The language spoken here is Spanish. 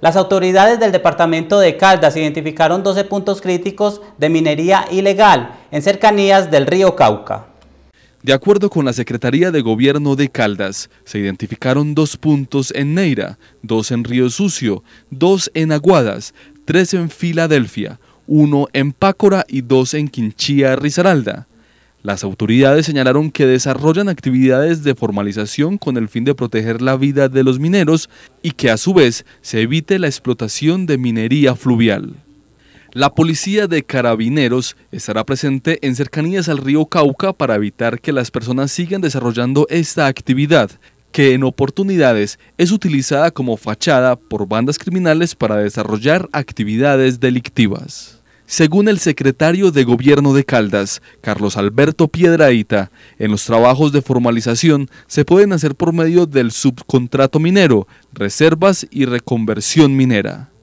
Las autoridades del departamento de Caldas identificaron 12 puntos críticos de minería ilegal en cercanías del río Cauca. De acuerdo con la Secretaría de Gobierno de Caldas, se identificaron dos puntos en Neira, dos en Río Sucio, dos en Aguadas, tres en Filadelfia, uno en Pácora y dos en Quinchía, Risaralda. Las autoridades señalaron que desarrollan actividades de formalización con el fin de proteger la vida de los mineros y que a su vez se evite la explotación de minería fluvial. La policía de carabineros estará presente en cercanías al río Cauca para evitar que las personas sigan desarrollando esta actividad, que en oportunidades es utilizada como fachada por bandas criminales para desarrollar actividades delictivas. Según el secretario de Gobierno de Caldas, Carlos Alberto Piedraíta, en los trabajos de formalización se pueden hacer por medio del subcontrato minero, reservas y reconversión minera.